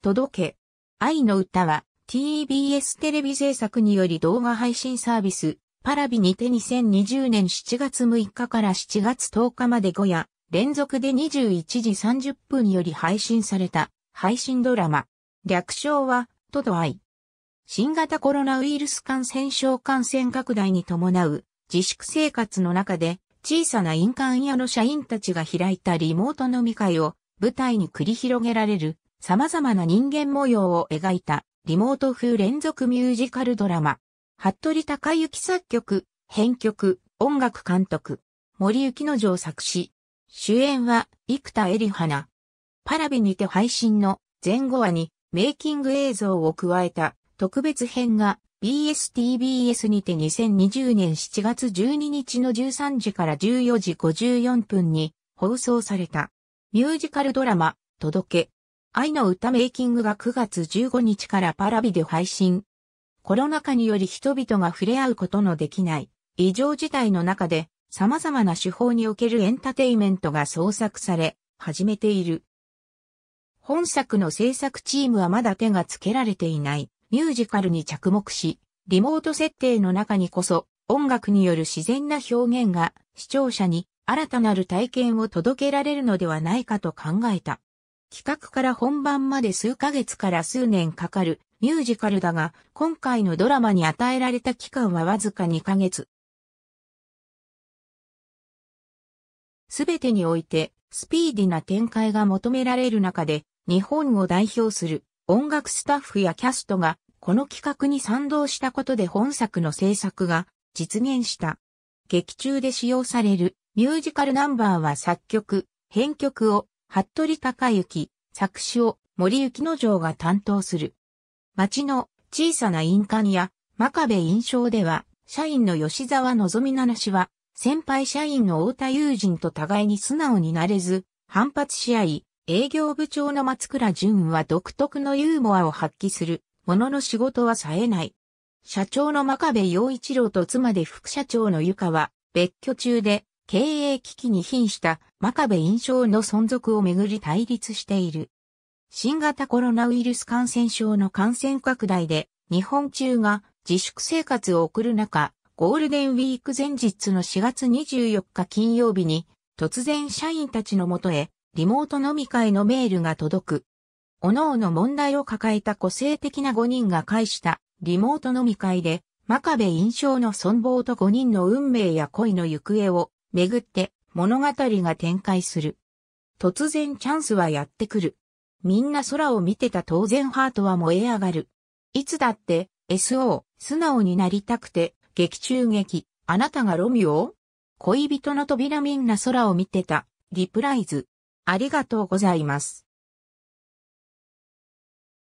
届け。愛の歌は TBS テレビ制作により動画配信サービス、パラビにて2020年7月6日から7月10日まで5夜、連続で21時30分より配信された配信ドラマ。略称は、トド愛。新型コロナウイルス感染症感染拡大に伴う自粛生活の中で小さな印鑑屋の社員たちが開いたリモート飲み会を舞台に繰り広げられる様々な人間模様を描いたリモート風連続ミュージカルドラマ。服部隆之作曲、編曲、音楽監督、森幸之丞作詞。主演は生田絵里花。パラビにて配信の前後話にメイキング映像を加えた特別編が BSTBS にて2020年7月12日の13時から14時54分に放送されたミュージカルドラマ届け愛の歌メイキングが9月15日からパラビで配信。コロナ禍により人々が触れ合うことのできない異常事態の中で様々な手法におけるエンターテイメントが創作され始めている。本作の制作チームはまだ手がつけられていないミュージカルに着目し、リモート設定の中にこそ音楽による自然な表現が視聴者に新たなる体験を届けられるのではないかと考えた。企画から本番まで数ヶ月から数年かかるミュージカルだが、今回のドラマに与えられた期間はわずか2ヶ月。すべてにおいて、スピーディな展開が求められる中で、日本を代表する音楽スタッフやキャストが、この企画に賛同したことで本作の制作が実現した。劇中で使用されるミュージカルナンバーは作曲、編曲を服部隆之、作詞を森幸之丞が担当する。町の小さな印鑑や真壁印象では、社員の吉沢望ぞみなしは、先輩社員の太田友人と互いに素直になれず、反発し合い、営業部長の松倉淳は独特のユーモアを発揮する、ものの仕事は冴えない。社長の真壁陽一郎と妻で副社長のゆかは、別居中で、経営危機に瀕した真壁印象の存続をめぐり対立している。新型コロナウイルス感染症の感染拡大で日本中が自粛生活を送る中、ゴールデンウィーク前日の4月24日金曜日に突然社員たちのもとへリモート飲み会のメールが届く。各々問題を抱えた個性的な5人が介したリモート飲み会で真壁印象の存亡と5人の運命や恋の行方をめぐって物語が展開する。突然チャンスはやってくる。みんな空を見てた当然ハートは燃え上がる。いつだって SO 素直になりたくて劇中劇あなたがロミオ恋人の扉みんな空を見てたリプライズありがとうございます。